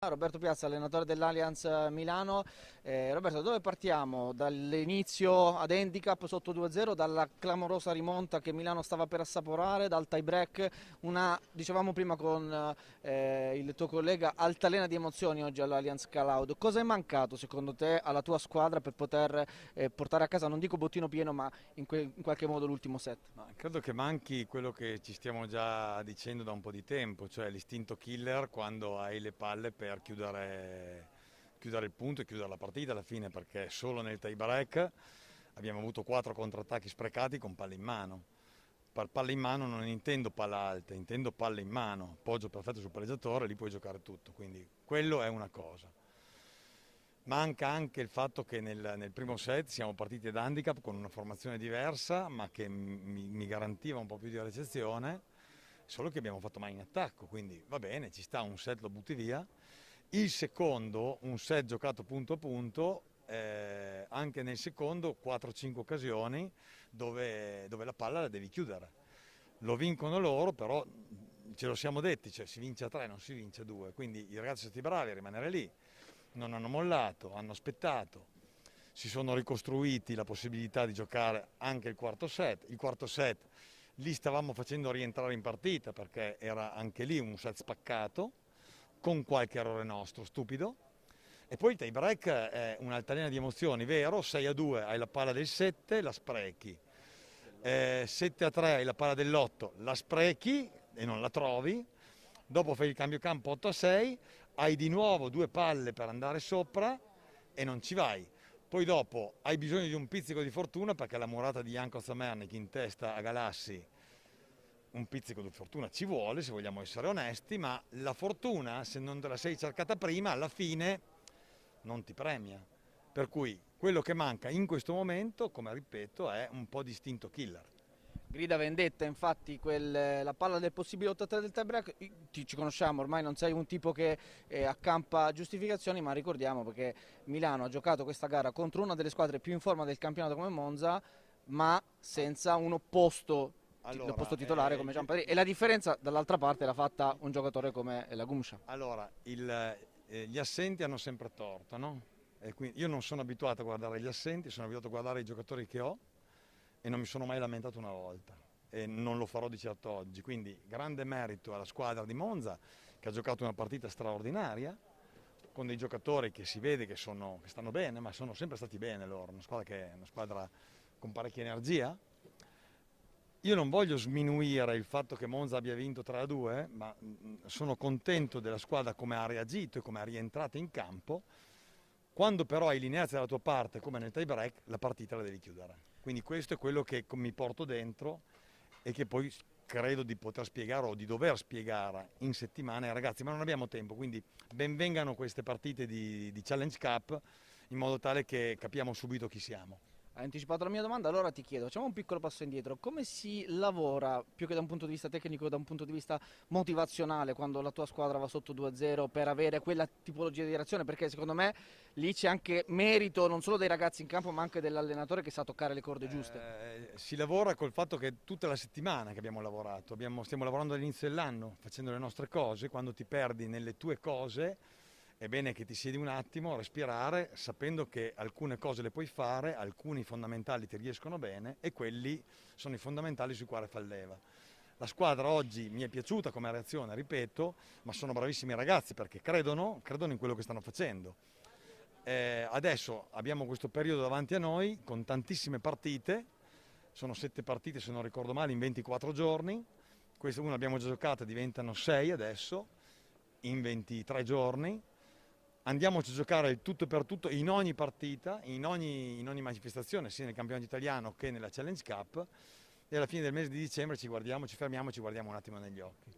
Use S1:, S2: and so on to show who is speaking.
S1: Ah, Roberto Piazza, allenatore dell'Allianz eh, Milano. Eh, Roberto, dove partiamo? Dall'inizio ad handicap sotto 2-0, dalla clamorosa rimonta che Milano stava per assaporare, dal tie break, una, dicevamo prima con eh, il tuo collega, altalena di emozioni oggi all'Allianz Cloud. Cosa è mancato secondo te alla tua squadra per poter eh, portare a casa, non dico bottino pieno, ma in, in qualche modo l'ultimo set?
S2: Ma credo che manchi quello che ci stiamo già dicendo da un po' di tempo, cioè l'istinto killer quando hai le palle per per chiudere, chiudere il punto e chiudere la partita alla fine perché solo nel tie break abbiamo avuto quattro contrattacchi sprecati con palle in mano. Per palle in mano non intendo palla alta, intendo palle in mano, poggio perfetto sul palleggiatore, lì puoi giocare tutto, quindi quello è una cosa. Manca anche il fatto che nel, nel primo set siamo partiti ad handicap con una formazione diversa, ma che mi, mi garantiva un po' più di recezione, solo che abbiamo fatto mai in attacco, quindi va bene, ci sta un set, lo butti via il secondo, un set giocato punto a punto, eh, anche nel secondo 4-5 occasioni dove, dove, la palla la devi chiudere. Lo vincono loro, però ce lo siamo detti, cioè si vince a 3, non si vince a 2, quindi i ragazzi sono stati bravi a rimanere lì, non hanno mollato, hanno aspettato, si sono ricostruiti la possibilità di giocare anche il quarto set, il quarto set lì stavamo facendo rientrare in partita perché era anche lì un set spaccato, con qualche errore nostro, stupido. E poi il tie break è un'altalena di emozioni, vero? 6 a 2 hai la palla del 7, la sprechi. Eh, 7 a 3 hai la palla dell'8, la sprechi e non la trovi. Dopo fai il cambio campo 8 a 6, hai di nuovo due palle per andare sopra e non ci vai. Poi dopo hai bisogno di un pizzico di fortuna perché la murata di Janko Zamernik in testa a Galassi un pizzico di fortuna ci vuole se vogliamo essere onesti, ma la fortuna se non te la sei cercata prima alla fine non ti premia. Per cui quello che manca in questo momento, come ripeto, è un po' di istinto killer. Grida vendetta, infatti,
S1: quel,
S2: la palla del possibile
S1: 8-3 del tiebreak, ci conosciamo, ormai non sei un tipo che eh, accampa giustificazioni, ma ricordiamo perché Milano ha giocato questa gara contro una delle squadre più in forma del campionato come Monza, ma senza un opposto allora, posto eh, titolare eh, come Gianpadri e la differenza dall'altra parte
S2: l'ha fatta un giocatore come la Gumscia. Allora, il, eh, gli assenti hanno sempre torto, no? io non sono abituato a guardare gli assenti, sono abituato a guardare i giocatori che ho e non mi sono mai lamentato una volta e non lo farò di certo oggi, quindi grande merito alla squadra di Monza che ha giocato una partita straordinaria con dei giocatori che si vede che, sono, che stanno bene, ma sono sempre stati bene loro, una squadra, che, una squadra con parecchia energia, io non voglio sminuire il fatto che Monza abbia vinto 3-2, a ma mm, mm, sono contento della squadra come ha reagito e come ha rientrato in campo. Quando però hai l'inerzia dalla tua parte, come nel tie break, la partita la devi chiudere. Quindi questo è quello che mi porto dentro e che poi credo di poter spiegare o di dover spiegare in settimana ai eh, ragazzi, ma non abbiamo tempo, quindi benvengano queste partite di, di Challenge Cup in modo tale che capiamo subito chi siamo.
S1: Hai anticipato la mia domanda, allora ti chiedo, facciamo un piccolo passo indietro, come si lavora più che da un punto di vista tecnico, da un punto di vista motivazionale quando la tua squadra va sotto 2-0 per avere quella tipologia di reazione? Perché secondo
S2: me lì c'è anche merito non solo dei ragazzi in campo ma anche dell'allenatore che sa toccare le corde giuste. Eh, si lavora col fatto che tutta la settimana che abbiamo lavorato, abbiamo, stiamo lavorando all'inizio dell'anno facendo le nostre cose, quando ti perdi nelle tue cose è bene che ti siedi un attimo, respirare, sapendo che alcune cose le puoi fare, alcuni fondamentali ti riescono bene e quelli sono i fondamentali sui quali fa leva. La squadra oggi mi è piaciuta come reazione, ripeto, ma sono bravissimi i ragazzi perché credono, credono in quello che stanno facendo. Eh, adesso abbiamo questo periodo davanti a noi con tantissime partite, sono sette partite se non ricordo male in 24 giorni, queste una abbiamo già giocata, diventano sei adesso, in 23 giorni, andiamoci a giocare il tutto per tutto in ogni partita, in ogni, in ogni manifestazione, sia nel campionato italiano che nella Challenge Cup e alla fine del mese di dicembre ci guardiamo, ci fermiamo, ci guardiamo un attimo negli occhi.